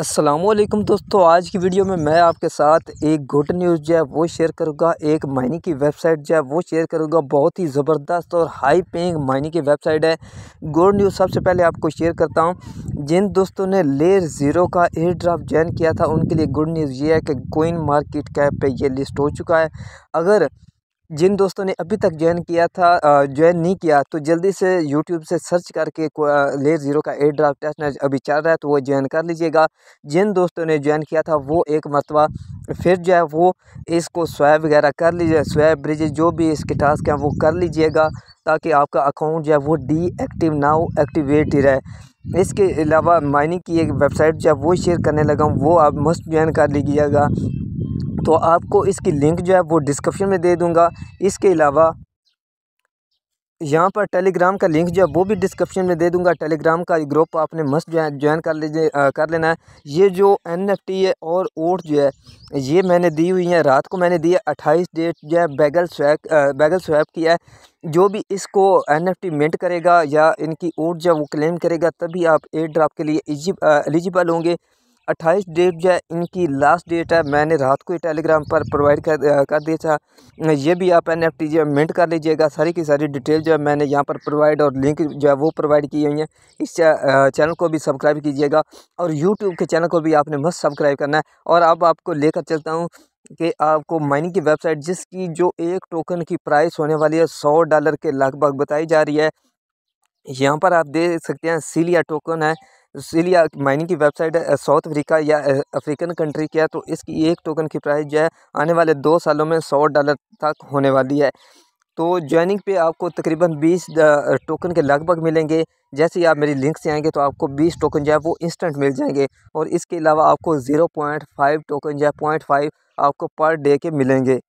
असलम दोस्तों आज की वीडियो में मैं आपके साथ एक गुड न्यूज़ जो है वो शेयर करूँगा एक माइनिंग की वेबसाइट जो है वो शेयर करूँगा बहुत ही ज़बरदस्त और हाई पेइंग माइनिंग की वेबसाइट है गुड न्यूज़ सबसे पहले आपको शेयर करता हूँ जिन दोस्तों ने लेयर ज़ीरो का एयर ड्राफ्ट ज्वाइन किया था उनके लिए गुड न्यूज़ ये है कि कोइन मार्केट कैप पर यह लिस्ट हो चुका है अगर जिन दोस्तों ने अभी तक ज्वाइन किया था ज्वाइन नहीं किया तो जल्दी से यूट्यूब से सर्च करके लेयर ज़ीरो का एयर ड्राफ्ट टेस्ट अभी चल रहा है तो वो ज्वाइन कर लीजिएगा जिन दोस्तों ने ज्वाइन किया था वो एक मरतबा फिर जो है वो इसको स्वैब वगैरह कर लीजिए स्वैब ब्रिज जो भी इसके टास्क हैं वो कर लीजिएगा ताकि आपका अकाउंट जो है वो डीएक्टिव ना हो एक्टिवेट ही रहे इसके अलावा माइनिंग की एक वेबसाइट जो है वो शेयर करने लगा वो आप मस्ट ज्वाइन कर लीजिएगा तो आपको इसकी लिंक जो है वो डिस्क्रिप्शन में दे दूँगा इसके अलावा यहाँ पर टेलीग्राम का लिंक जो है वो भी डिस्क्रिप्शन में दे दूंगा टेलीग्राम का ग्रुप आपने मस्त ज्वाइन ज्वाइन कर लीजिए कर लेना है ये जो एन एफ टी है और ओट जो है ये मैंने दी हुई है रात को मैंने दी है अट्ठाईस डेट जो है बैगल स्वैप बैगल स्वैप की है जो भी इसको एन एफ टी मिंट करेगा या इनकी ओट जो है वो क्लेम करेगा तभी आप एयर ड्राफ्ट के लिए एलिजिबल होंगे अट्ठाईस डेट जो है इनकी लास्ट डेट है मैंने रात को ही टेलीग्राम पर प्रोवाइड कर कर दिया था ये भी आप एन एफ टी जो मेंट कर लीजिएगा सारी की सारी डिटेल जो है मैंने यहाँ पर प्रोवाइड और लिंक जो है वो प्रोवाइड की हुई है इस चैनल को भी सब्सक्राइब कीजिएगा और यूट्यूब के चैनल को भी आपने मस्त सब्सक्राइब करना है और अब आपको लेकर चलता हूँ कि आपको माइनिंग की वेबसाइट जिसकी जो एक टोकन की प्राइस होने वाली है सौ डॉलर के लगभग बताई जा रही है यहाँ पर आप देख सकते हैं सीलिया टोकन है इसलिए माइनिंग की वेबसाइट साउथ अफ्रीका या अफ्रीकन कंट्री की है तो इसकी एक टोकन की प्राइस जो है आने वाले दो सालों में सौ डॉलर तक होने वाली है तो ज्वाइनिंग पे आपको तकरीबन 20 टोकन के लगभग मिलेंगे जैसे ही आप मेरी लिंक से आएंगे तो आपको 20 टोकन जो है वो इंस्टेंट मिल जाएंगे और इसके अलावा आपको 0.5 टोकन जो है पॉइंट फाइव आपको पर डे के मिलेंगे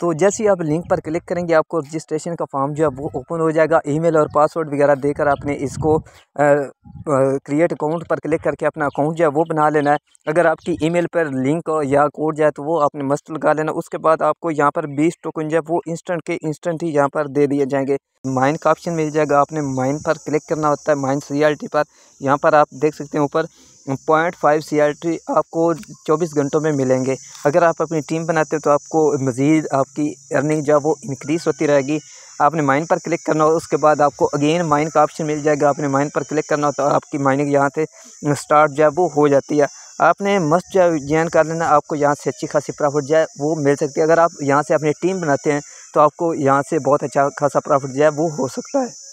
तो जैसे ही आप लिंक पर क्लिक करेंगे आपको रजिस्ट्रेशन का फॉर्म जो है वो ओपन हो जाएगा ईमेल और पासवर्ड वगैरह देकर आपने इसको क्रिएट अकाउंट पर क्लिक करके अपना अकाउंट जो है वो बना लेना है अगर आपकी ईमेल पर लिंक या कोड जाए तो वो आपने मस्त लगा लेना उसके बाद आपको यहाँ पर बीस टोकन जो है वो इंस्टेंट के इंस्टेंट ही यहाँ पर दे दिए जाएंगे माइन का ऑप्शन मिल जाएगा आपने माइन पर क्लिक करना होता है माइन सी पर यहाँ पर आप देख सकते हैं ऊपर point five C R T आपको चौबीस घंटों में मिलेंगे अगर आप अपनी टीम बनाते हो तो आपको मज़ीद आपकी अर्निंग जो है वो इनक्रीज़ होती रहेगी आपने माइन पर क्लिक करना हो उसके बाद आपको अगेन माइन का ऑप्शन मिल जाएगा आपने माइन पर क्लिक करना हो तो आपकी माइनिंग यहाँ से स्टार्ट जो है वो हो जाती है आपने मस्त जो है ज्ञान कर लेना आपको यहाँ से अच्छी खासी प्रॉफिट जो है वो मिल सकती है अगर आप यहाँ से अपनी टीम बनाते हैं तो आपको यहाँ से बहुत अच्छा खासा प्रॉफिट जो है वो हो सकता है